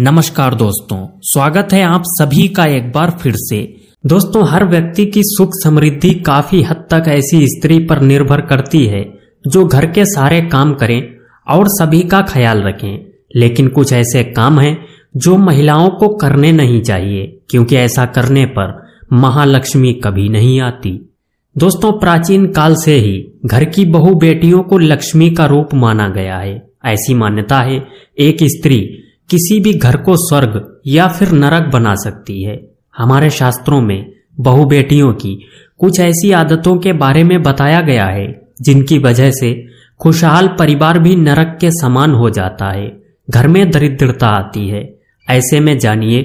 नमस्कार दोस्तों स्वागत है आप सभी का एक बार फिर से दोस्तों हर व्यक्ति की सुख समृद्धि काफी हद तक ऐसी स्त्री पर निर्भर करती है जो घर के सारे काम करें और सभी का ख्याल रखें लेकिन कुछ ऐसे काम हैं जो महिलाओं को करने नहीं चाहिए क्योंकि ऐसा करने पर महालक्ष्मी कभी नहीं आती दोस्तों प्राचीन काल से ही घर की बहु बेटियों को लक्ष्मी का रूप माना गया है ऐसी मान्यता है एक स्त्री किसी भी घर को स्वर्ग या फिर नरक बना सकती है हमारे शास्त्रों में बहु बेटियों की कुछ ऐसी आदतों के बारे में बताया गया है जिनकी वजह से खुशहाल परिवार भी नरक के समान हो जाता है घर में दरिद्रता आती है ऐसे में जानिए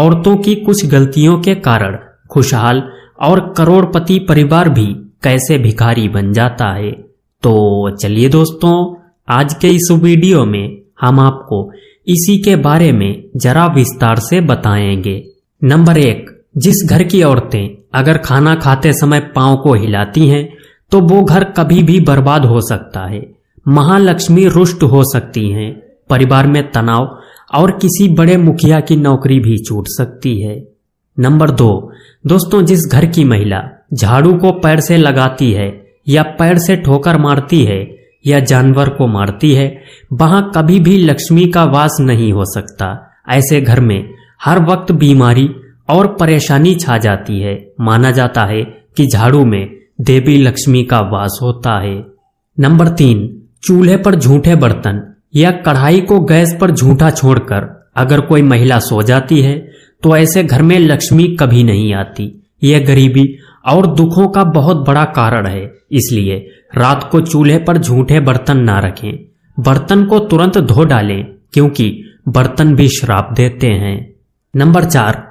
औरतों की कुछ गलतियों के कारण खुशहाल और करोड़पति परिवार भी कैसे भिखारी बन जाता है तो चलिए दोस्तों आज के इस वीडियो में हम आपको इसी के बारे में जरा विस्तार से बताएंगे नंबर एक जिस घर की औरतें अगर खाना खाते समय पाँव को हिलाती हैं तो वो घर कभी भी बर्बाद हो सकता है महालक्ष्मी रुष्ट हो सकती हैं परिवार में तनाव और किसी बड़े मुखिया की नौकरी भी छूट सकती है नंबर दो दोस्तों जिस घर की महिला झाड़ू को पैर से लगाती है या पैर से ठोकर मारती है या जानवर को मारती है वहां कभी भी लक्ष्मी का वास नहीं हो सकता ऐसे घर में हर वक्त बीमारी और परेशानी छा जाती है माना जाता है कि झाड़ू में देवी लक्ष्मी का वास होता है नंबर तीन चूल्हे पर झूठे बर्तन या कढ़ाई को गैस पर झूठा छोड़कर अगर कोई महिला सो जाती है तो ऐसे घर में लक्ष्मी कभी नहीं आती यह गरीबी और दुखों का बहुत बड़ा कारण है इसलिए रात को चूल्हे पर झूठे बर्तन ना रखें बर्तन को तुरंत धो डालें क्योंकि बर्तन भी श्राप देते हैं नंबर चार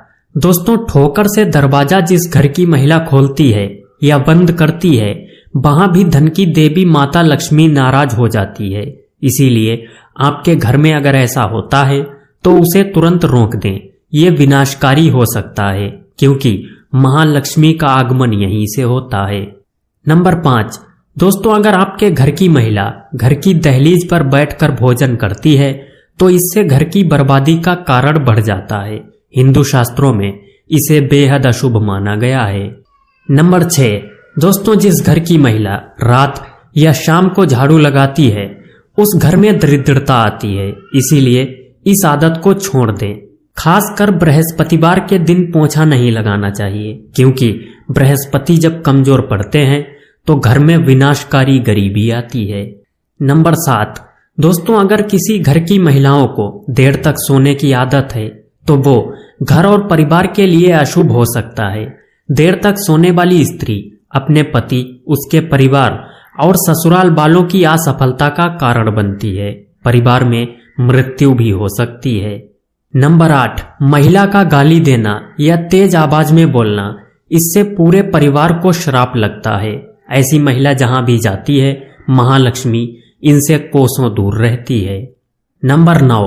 दोस्तों ठोकर से दरवाजा जिस घर की महिला खोलती है या बंद करती है वहां भी धन की देवी माता लक्ष्मी नाराज हो जाती है इसीलिए आपके घर में अगर ऐसा होता है तो उसे तुरंत रोक दें ये विनाशकारी हो सकता है क्योंकि महालक्ष्मी का आगमन यहीं से होता है नंबर पाँच दोस्तों अगर आपके घर की महिला घर की दहलीज पर बैठकर भोजन करती है तो इससे घर की बर्बादी का कारण बढ़ जाता है हिंदू शास्त्रों में इसे बेहद अशुभ माना गया है नंबर छह दोस्तों जिस घर की महिला रात या शाम को झाड़ू लगाती है उस घर में दरिद्रता आती है इसीलिए इस आदत को छोड़ दें खासकर बृहस्पतिवार के दिन पोछा नहीं लगाना चाहिए क्योंकि बृहस्पति जब कमजोर पड़ते हैं तो घर में विनाशकारी गरीबी आती है नंबर सात दोस्तों अगर किसी घर की महिलाओं को देर तक सोने की आदत है तो वो घर और परिवार के लिए अशुभ हो सकता है देर तक सोने वाली स्त्री अपने पति उसके परिवार और ससुराल वालों की असफलता का कारण बनती है परिवार में मृत्यु भी हो सकती है नंबर आठ महिला का गाली देना या तेज आवाज में बोलना इससे पूरे परिवार को श्राप लगता है ऐसी महिला जहां भी जाती है महालक्ष्मी इनसे कोसों दूर रहती है नंबर नौ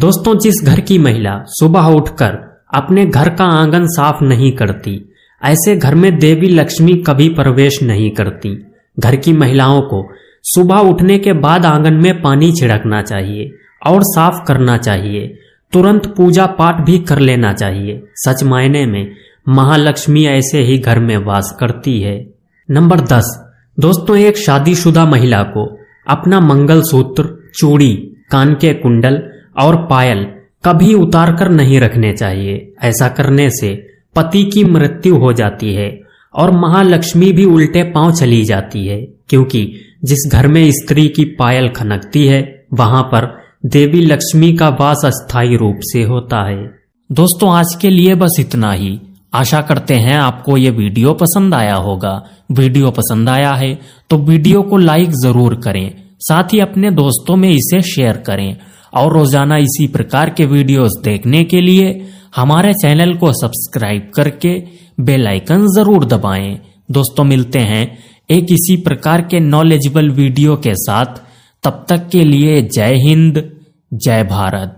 दोस्तों जिस घर की महिला सुबह उठकर अपने घर का आंगन साफ नहीं करती ऐसे घर में देवी लक्ष्मी कभी प्रवेश नहीं करती घर की महिलाओं को सुबह उठने के बाद आंगन में पानी छिड़कना चाहिए और साफ करना चाहिए तुरंत पूजा पाठ भी कर लेना चाहिए सच मायने में महालक्ष्मी ऐसे ही घर में वास करती है नंबर दस दोस्तों एक शादीशुदा महिला को अपना मंगल सूत्र चूड़ी कान के कुंडल और पायल कभी उतार कर नहीं रखने चाहिए ऐसा करने से पति की मृत्यु हो जाती है और महालक्ष्मी भी उल्टे पांव चली जाती है क्योंकि जिस घर में स्त्री की पायल खनकती है वहां पर देवी लक्ष्मी का वास अस्थायी रूप से होता है दोस्तों आज के लिए बस इतना ही आशा करते हैं आपको ये वीडियो पसंद आया होगा वीडियो पसंद आया है तो वीडियो को लाइक जरूर करें साथ ही अपने दोस्तों में इसे शेयर करें और रोजाना इसी प्रकार के वीडियोस देखने के लिए हमारे चैनल को सब्सक्राइब करके बेल आइकन जरूर दबाएं दोस्तों मिलते हैं एक इसी प्रकार के नॉलेजेबल वीडियो के साथ तब तक के लिए जय हिंद जय भारत